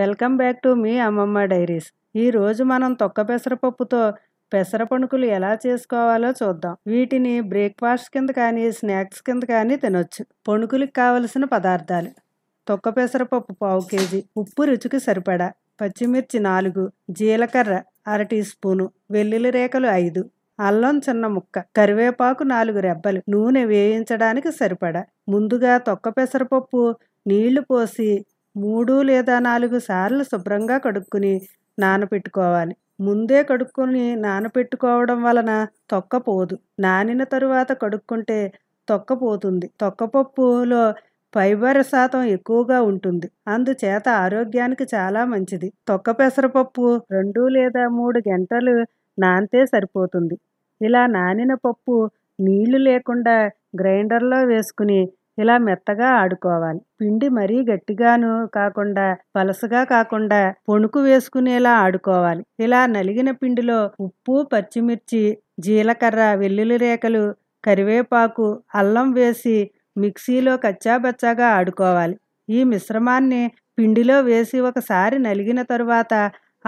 welcome back to me అమ్మమ్మ diaries ఈరోజు మనం తొక్క పెసరపప్పుతో పణుకులు ఎలా చేసుకోవాలో చూద్దాం వీటిని బ్రేక్ఫాస్ట్ కింద కానీ స్నాక్స్ కింద కానీ తినొచ్చు పణుకులకు కావలసిన పదార్థాలు తొక్క పెసరపప్పు పావు కేజీ ఉప్పు రుచికి సరిపడా పచ్చిమిర్చి నాలుగు జీలకర్ర అర టీ స్పూను వెల్లుల్లి రేఖలు ఐదు అల్లం చిన్న ముక్క కరివేపాకు నాలుగు రెబ్బలు నూనె వేయించడానికి సరిపడా ముందుగా తొక్క పెసరపప్పు నీళ్లు పోసి మూడు లేదా నాలుగు సార్లు శుభ్రంగా కడుక్కుని నానపెట్టుకోవాలి ముందే కడుక్కొని నానపెట్టుకోవడం వలన తొక్క పోదు నానిన తరువాత కడుక్కుంటే తొక్క పోతుంది తొక్కపప్పులో ఫైబర్ శాతం ఎక్కువగా ఉంటుంది అందుచేత ఆరోగ్యానికి చాలా మంచిది తొక్క పెసరపప్పు రెండు లేదా మూడు గంటలు నాంతే సరిపోతుంది ఇలా నానిన పప్పు నీళ్లు లేకుండా గ్రైండర్లో వేసుకుని ఇలా మెత్తగా ఆడుకోవాలి పిండి మరీ గట్టిగాను కాకుండా పలసగా కాకుండా పొణుకు వేసుకునేలా ఆడుకోవాలి ఇలా నలిగిన పిండిలో ఉప్పు పచ్చిమిర్చి జీలకర్ర వెల్లుల్లి రేఖలు కరివేపాకు అల్లం వేసి మిక్సీలో కచ్చాబచ్చాగా ఆడుకోవాలి ఈ మిశ్రమాన్ని పిండిలో వేసి ఒకసారి నలిగిన తరువాత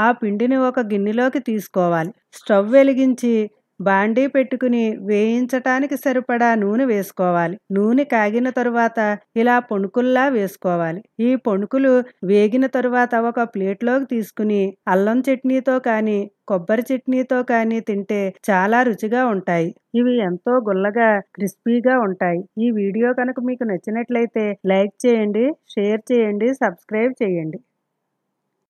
ఆ పిండిని ఒక గిన్నెలోకి తీసుకోవాలి స్టవ్ వెలిగించి బాండీ పెట్టుకుని వేయించటానికి సరిపడా నూనె వేసుకోవాలి నూనె కాగిన తరువాత ఇలా పొణుకుల్లా వేసుకోవాలి ఈ పొణుకులు వేగిన తరువాత ఒక ప్లేట్లోకి తీసుకుని అల్లం చట్నీతో కానీ కొబ్బరి చట్నీతో కానీ తింటే చాలా రుచిగా ఉంటాయి ఇవి ఎంతో గుల్లగా క్రిస్పీగా ఉంటాయి ఈ వీడియో కనుక మీకు నచ్చినట్లయితే లైక్ చేయండి షేర్ చేయండి సబ్స్క్రైబ్ చేయండి